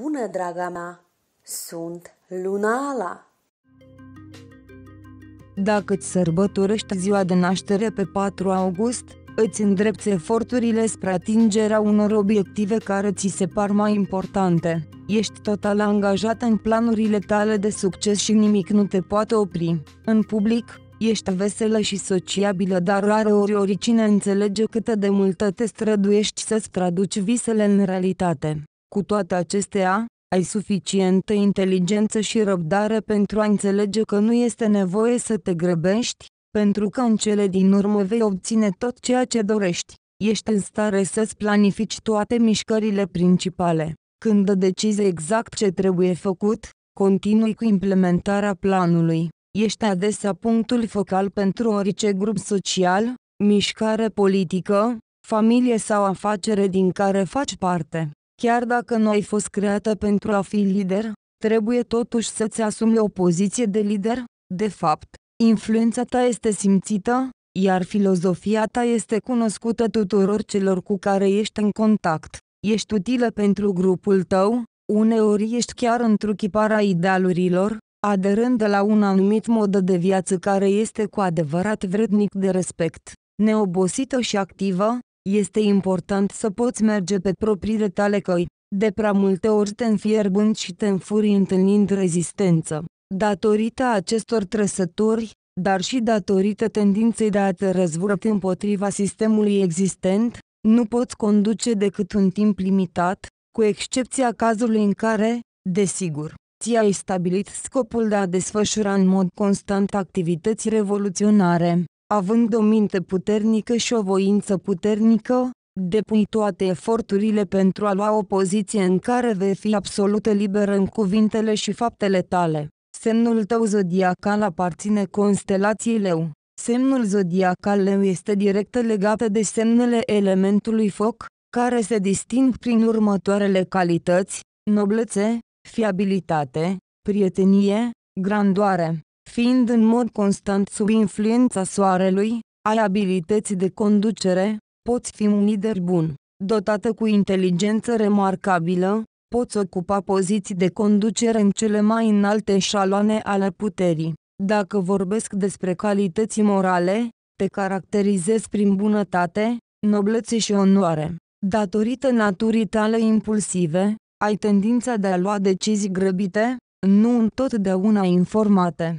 bună, draga mea! Sunt Lunala! Dacă îți sărbătorești ziua de naștere pe 4 august, îți îndrepți eforturile spre atingerea unor obiective care ți se par mai importante. Ești total angajat în planurile tale de succes și nimic nu te poate opri. În public, ești veselă și sociabilă, dar ori oricine înțelege cât de multă te străduiești să-ți traduci visele în realitate. Cu toate acestea, ai suficientă inteligență și răbdare pentru a înțelege că nu este nevoie să te grăbești, pentru că în cele din urmă vei obține tot ceea ce dorești. Ești în stare să-ți planifici toate mișcările principale. Când decizi exact ce trebuie făcut, continui cu implementarea planului. Ești adesea punctul focal pentru orice grup social, mișcare politică, familie sau afacere din care faci parte. Chiar dacă nu ai fost creată pentru a fi lider, trebuie totuși să-ți asumi o poziție de lider, de fapt, influența ta este simțită, iar filozofia ta este cunoscută tuturor celor cu care ești în contact. Ești utilă pentru grupul tău, uneori ești chiar a idealurilor, aderând la un anumit mod de viață care este cu adevărat vrednic de respect, neobosită și activă, este important să poți merge pe propriile tale căi, de prea multe ori te înfierbând și te înfuri întâlnind rezistență. Datorită acestor trăsături, dar și datorită tendinței de a te răzvrăti împotriva sistemului existent, nu poți conduce decât un timp limitat, cu excepția cazului în care, desigur, ți-ai stabilit scopul de a desfășura în mod constant activități revoluționare având o minte puternică și o voință puternică, depui toate eforturile pentru a lua o poziție în care vei fi absolut liber în cuvintele și faptele tale. Semnul tău zodiacal aparține constelației leu. Semnul zodiacal leu este direct legat de semnele elementului foc, care se disting prin următoarele calități, noblețe, fiabilitate, prietenie, grandoare fiind în mod constant sub influența soarelui, ai abilități de conducere, poți fi un lider bun. Dotată cu inteligență remarcabilă, poți ocupa poziții de conducere în cele mai înalte șaloane ale puterii. Dacă vorbesc despre calități morale, te caracterizezi prin bunătate, noblețe și onoare. Datorită naturii tale impulsive, ai tendința de a lua decizii grăbite, nu întotdeauna informate.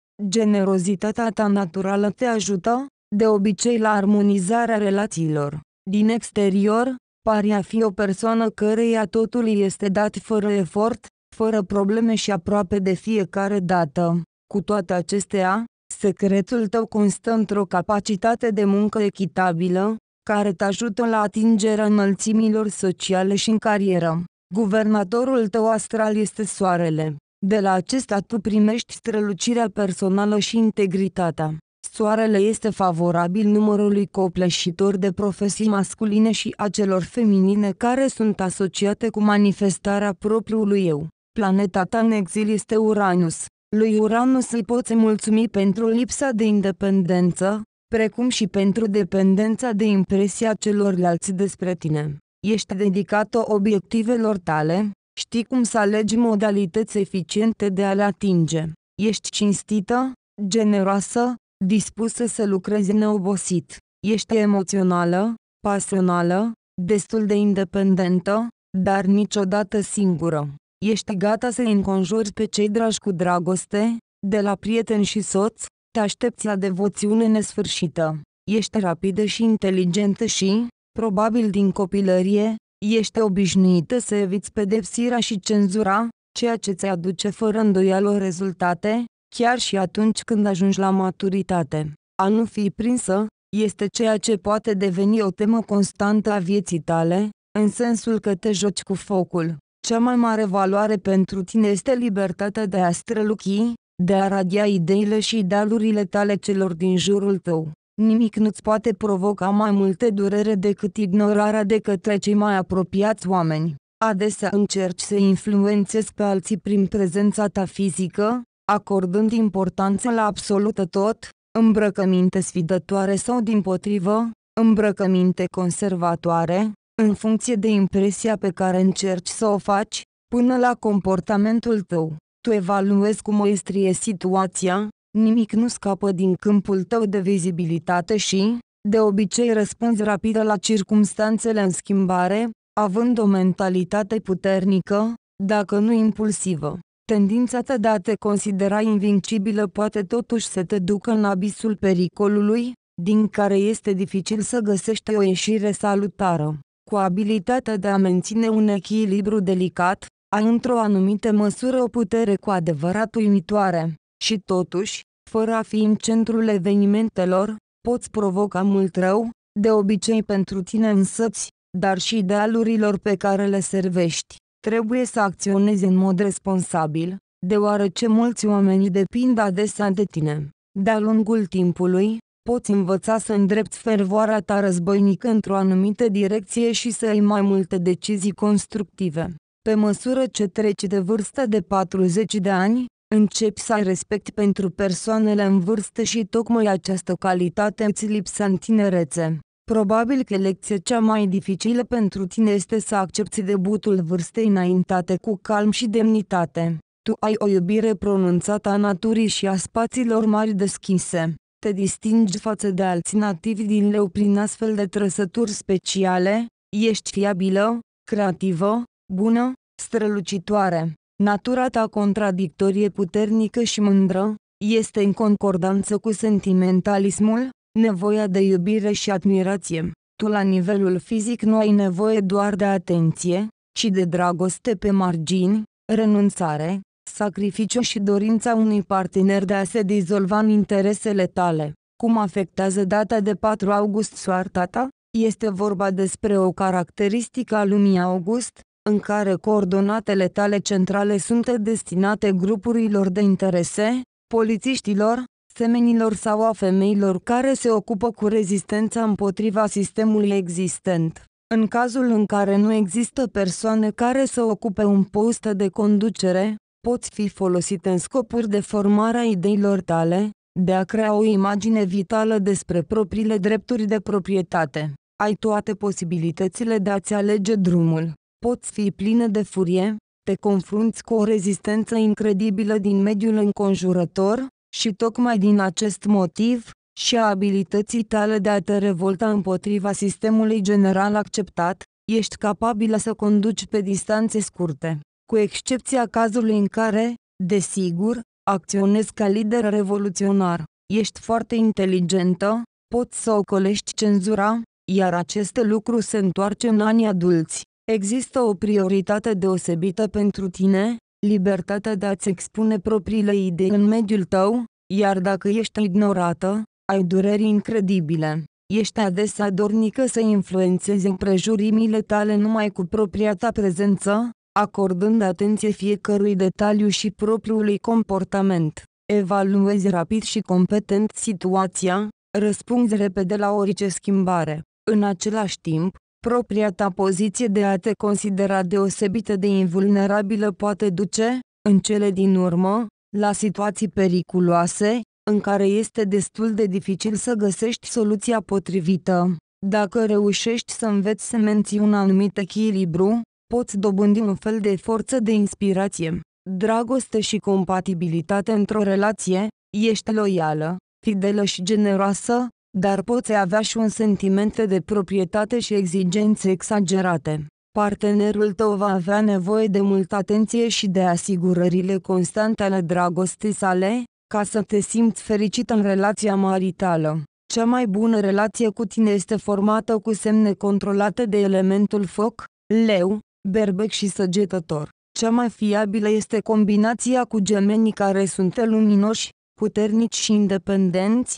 generozitatea ta naturală te ajută, de obicei la armonizarea relațiilor. Din exterior, pari a fi o persoană căreia totul este dat fără efort, fără probleme și aproape de fiecare dată. Cu toate acestea, secretul tău constă într-o capacitate de muncă echitabilă, care te ajută la atingerea înălțimilor sociale și în carieră. Guvernatorul tău astral este soarele. De la acesta tu primești strălucirea personală și integritatea. Soarele este favorabil numărului copleșitor de profesii masculine și a celor feminine care sunt asociate cu manifestarea propriului eu. Planeta ta în exil este Uranus. Lui Uranus îi poți mulțumi pentru lipsa de independență, precum și pentru dependența de impresia celorlalți despre tine. Ești dedicat obiectivelor tale, Știi cum să alegi modalități eficiente de a le atinge. Ești cinstită, generoasă, dispusă să lucrezi neobosit. Ești emoțională, pasională, destul de independentă, dar niciodată singură. Ești gata să înconjuri pe cei dragi cu dragoste, de la prieten și soț, te aștepți la devoțiune nesfârșită. Ești rapidă și inteligentă și, probabil din copilărie, ești obișnuită să eviți pedepsirea și cenzura, ceea ce ți aduce fără îndoială rezultate, chiar și atunci când ajungi la maturitate. A nu fi prinsă, este ceea ce poate deveni o temă constantă a vieții tale, în sensul că te joci cu focul. Cea mai mare valoare pentru tine este libertatea de a străluchi, de a radia ideile și idealurile tale celor din jurul tău. Nimic nu-ți poate provoca mai multe durere decât ignorarea de către cei mai apropiați oameni. Adesea încerci să influențezi pe alții prin prezența ta fizică, acordând importanță la absolută tot, îmbrăcăminte sfidătoare sau din potrivă, îmbrăcăminte conservatoare, în funcție de impresia pe care încerci să o faci, până la comportamentul tău. Tu evaluezi cu maestrie situația, Nimic nu scapă din câmpul tău de vizibilitate și, de obicei răspunzi rapid la circumstanțele în schimbare, având o mentalitate puternică, dacă nu impulsivă. Tendința ta de a te considera invincibilă poate totuși să te ducă în abisul pericolului, din care este dificil să găsești o ieșire salutară. Cu abilitatea de a menține un echilibru delicat, ai într-o anumită măsură o putere cu adevărat uimitoare. Și totuși, fără a fi în centrul evenimentelor, poți provoca mult rău, de obicei pentru tine însăți, dar și idealurilor pe care le servești. Trebuie să acționezi în mod responsabil, deoarece mulți oameni depind adesea de tine. De-a lungul timpului, poți învăța să îndrepți fervoarea ta războinică într-o anumită direcție și să iei mai multe decizii constructive. Pe măsură ce treci de vârsta de 40 de ani, Încep să ai respect pentru persoanele în vârstă și tocmai această calitate îți lipsa în tinerețe. Probabil că lecția cea mai dificilă pentru tine este să accepti debutul vârstei înaintate cu calm și demnitate. Tu ai o iubire pronunțată a naturii și a spațiilor mari deschise. Te distingi față de alții nativi din leu prin astfel de trăsături speciale, ești fiabilă, creativă, bună, strălucitoare. Natura ta contradictorie puternică și mândră, este în concordanță cu sentimentalismul, nevoia de iubire și admirație. Tu la nivelul fizic nu ai nevoie doar de atenție, ci de dragoste pe margini, renunțare, sacrificiu și dorința unui partener de a se dizolva în interesele tale. Cum afectează data de 4 august soarta ta? Este vorba despre o caracteristică a lumii august, în care coordonatele tale centrale sunt destinate grupurilor de interese, polițiștilor, semenilor sau a femeilor care se ocupă cu rezistența împotriva sistemului existent. În cazul în care nu există persoane care să ocupe un post de conducere, poți fi folosite în scopuri de formare a ideilor tale, de a crea o imagine vitală despre propriile drepturi de proprietate. Ai toate posibilitățile de a-ți alege drumul poți fi plină de furie, te confrunți cu o rezistență incredibilă din mediul înconjurător, și tocmai din acest motiv, și a abilității tale de a te revolta împotriva sistemului general acceptat, ești capabilă să conduci pe distanțe scurte, cu excepția cazului în care, desigur, acționezi ca lider revoluționar. Ești foarte inteligentă, poți să ocolești cenzura, iar acest lucru se întoarce în anii adulți. Există o prioritate deosebită pentru tine, libertatea de a-ți expune propriile idei în mediul tău, iar dacă ești ignorată, ai dureri incredibile. Ești adesea dornică să influențezi împrejurimile tale numai cu propria ta prezență, acordând atenție fiecărui detaliu și propriului comportament. Evaluezi rapid și competent situația, răspunzi repede la orice schimbare. În același timp, propria ta poziție de a te considera deosebită de invulnerabilă poate duce, în cele din urmă, la situații periculoase, în care este destul de dificil să găsești soluția potrivită. Dacă reușești să înveți să menții un anumit echilibru, poți dobândi un fel de forță de inspirație, dragoste și compatibilitate într-o relație, ești loială, fidelă și generoasă, dar poți avea și un sentiment de proprietate și exigențe exagerate. Partenerul tău va avea nevoie de multă atenție și de asigurările constante ale dragostei sale, ca să te simți fericit în relația maritală. Cea mai bună relație cu tine este formată cu semne controlate de elementul foc, leu, berbec și săgetător. Cea mai fiabilă este combinația cu gemenii care sunt luminoși, puternici și independenți,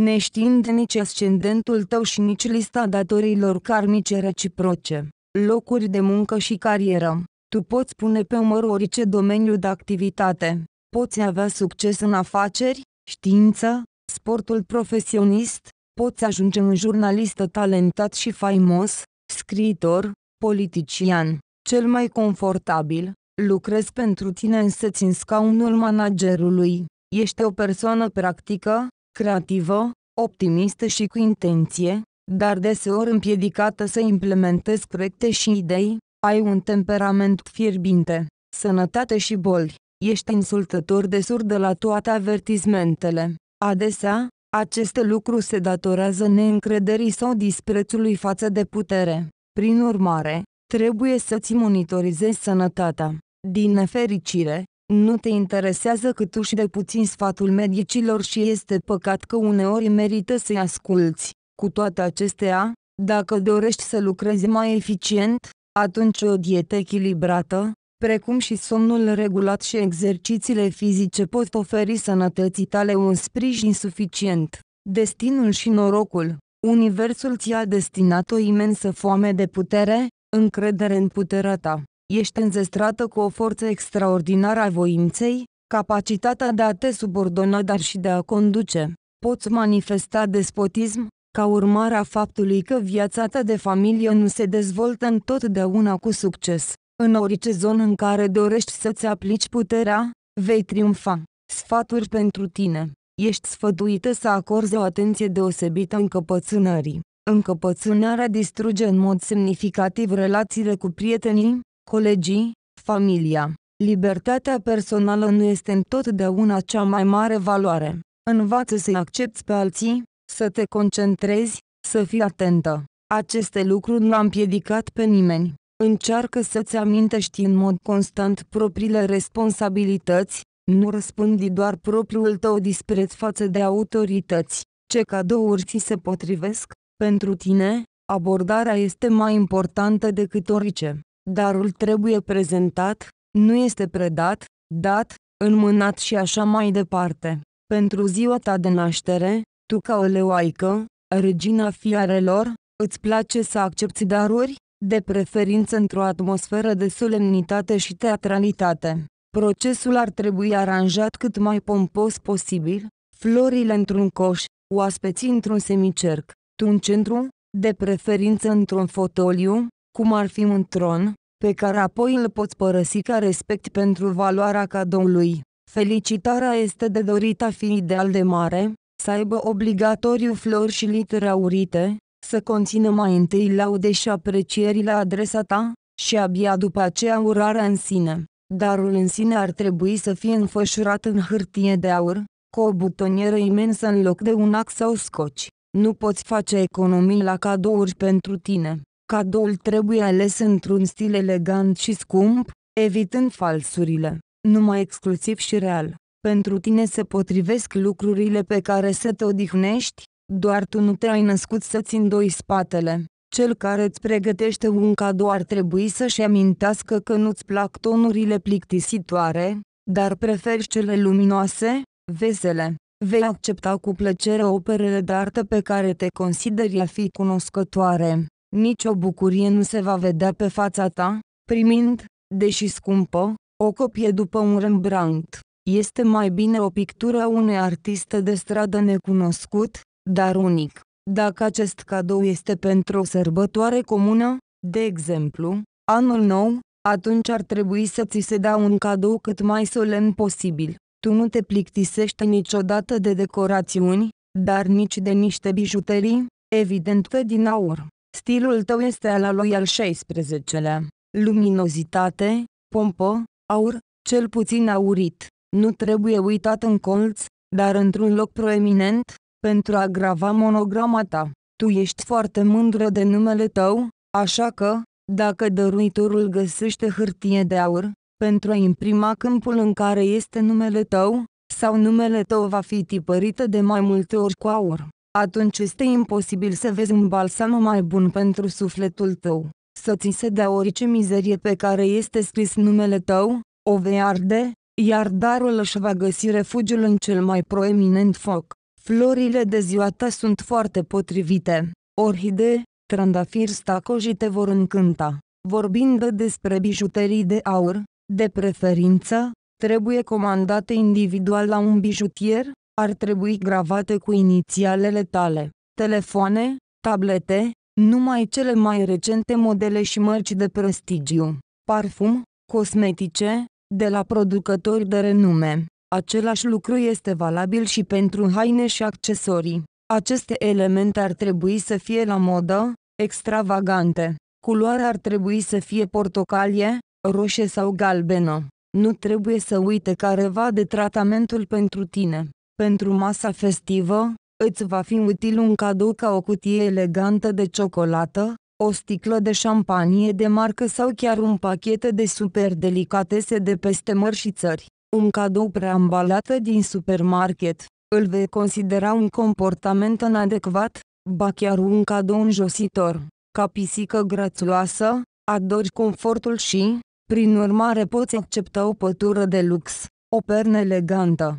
neștiind nici ascendentul tău și nici lista datorilor karmice reciproce, locuri de muncă și carieră. Tu poți pune pe umăr orice domeniu de activitate, poți avea succes în afaceri, știință, sportul profesionist, poți ajunge un jurnalist talentat și faimos, scriitor, politician, cel mai confortabil, lucrezi pentru tine însă în scaunul managerului, ești o persoană practică, creativă, optimistă și cu intenție, dar deseori împiedicată să implementezi proiecte și idei, ai un temperament fierbinte, sănătate și boli, ești insultător de surdă la toate avertismentele. Adesea, aceste lucruri se datorează neîncrederii sau disprețului față de putere. Prin urmare, trebuie să-ți monitorizezi sănătatea. Din nefericire, nu te interesează cât uși de puțin sfatul medicilor și este păcat că uneori merită să-i asculți. Cu toate acestea, dacă dorești să lucrezi mai eficient, atunci o dietă echilibrată, precum și somnul regulat și exercițiile fizice pot oferi sănătății tale un sprijin suficient. Destinul și norocul Universul ți-a destinat o imensă foame de putere, încredere în puterea ta. Ești înzestrată cu o forță extraordinară a voinței, capacitatea de a te subordona dar și de a conduce. Poți manifesta despotism, ca urmare a faptului că viața ta de familie nu se dezvoltă întotdeauna cu succes. În orice zonă în care dorești să-ți aplici puterea, vei triumfa. Sfaturi pentru tine. Ești sfătuită să acorzi o atenție deosebită încăpățânării. Încăpățânarea distruge în mod semnificativ relațiile cu prietenii, colegii, familia. Libertatea personală nu este întotdeauna cea mai mare valoare. Învață să-i accepti pe alții, să te concentrezi, să fii atentă. Aceste lucruri nu am au împiedicat pe nimeni. Încearcă să-ți amintești în mod constant propriile responsabilități, nu răspândi doar propriul tău dispreț față de autorități. Ce cadouri ți se potrivesc? Pentru tine, abordarea este mai importantă decât orice darul trebuie prezentat, nu este predat, dat, înmânat și așa mai departe. Pentru ziua ta de naștere, tu ca o leoaică, regina fiarelor, îți place să accepti daruri, de preferință într-o atmosferă de solemnitate și teatralitate. Procesul ar trebui aranjat cât mai pompos posibil, florile într-un coș, oaspeții într-un semicerc, tu în centru, de preferință într-un fotoliu, cum ar fi un tron, pe care apoi îl poți părăsi ca respect pentru valoarea cadoului. Felicitarea este de dorit a fi ideal de mare, să aibă obligatoriu flori și litere aurite, să conțină mai întâi laude și aprecieri la adresa ta, și abia după aceea urarea în sine. Darul în sine ar trebui să fie înfășurat în hârtie de aur, cu o butonieră imensă în loc de un ax sau scoci. Nu poți face economii la cadouri pentru tine. Cadoul trebuie ales într-un stil elegant și scump, evitând falsurile, numai exclusiv și real. Pentru tine se potrivesc lucrurile pe care să te odihnești, doar tu nu te-ai născut să-ți îndoi spatele. Cel care îți pregătește un cadou ar trebui să-și amintească că nu-ți plac tonurile plictisitoare, dar preferi cele luminoase, vesele. Vei accepta cu plăcere operele de artă pe care te consideri a fi cunoscătoare nicio bucurie nu se va vedea pe fața ta, primind, deși scumpă, o copie după un Rembrandt. Este mai bine o pictură a unei artiste de stradă necunoscut, dar unic. Dacă acest cadou este pentru o sărbătoare comună, de exemplu, anul nou, atunci ar trebui să ți se dea un cadou cât mai solemn posibil. Tu nu te plictisești niciodată de decorațiuni, dar nici de niște bijuterii, evident că din aur. Stilul tău este al lui al 16 lea Luminozitate, pompă, aur, cel puțin aurit. Nu trebuie uitat în colț, dar într-un loc proeminent, pentru a grava monograma ta. Tu ești foarte mândră de numele tău, așa că, dacă dăruitorul găsește hârtie de aur, pentru a imprima câmpul în care este numele tău, sau numele tău va fi tipărită de mai multe ori cu aur atunci este imposibil să vezi un balsam mai bun pentru sufletul tău. Să ți se dea orice mizerie pe care este scris numele tău, o vei arde, iar darul își va găsi refugiul în cel mai proeminent foc. Florile de ziua ta sunt foarte potrivite. Orhide, trandafiri stacoji te vor încânta. Vorbind despre bijuterii de aur, de preferință, trebuie comandate individual la un bijutier, ar trebui gravate cu inițialele tale. Telefoane, tablete, numai cele mai recente modele și mărci de prestigiu. Parfum, cosmetice, de la producători de renume. Același lucru este valabil și pentru haine și accesorii. Aceste elemente ar trebui să fie la modă, extravagante. Culoarea ar trebui să fie portocalie, roșie sau galbenă. Nu trebuie să uite careva de tratamentul pentru tine. Pentru masa festivă, îți va fi util un cadou ca o cutie elegantă de ciocolată, o sticlă de șampanie de marcă sau chiar un pachet de super delicatese de peste mări și țări. Un cadou preambalat din supermarket, îl vei considera un comportament inadecvat, ba chiar un cadou înjositor. Ca pisică grațuloasă, adori confortul și, prin urmare poți accepta o pătură de lux, o pernă elegantă,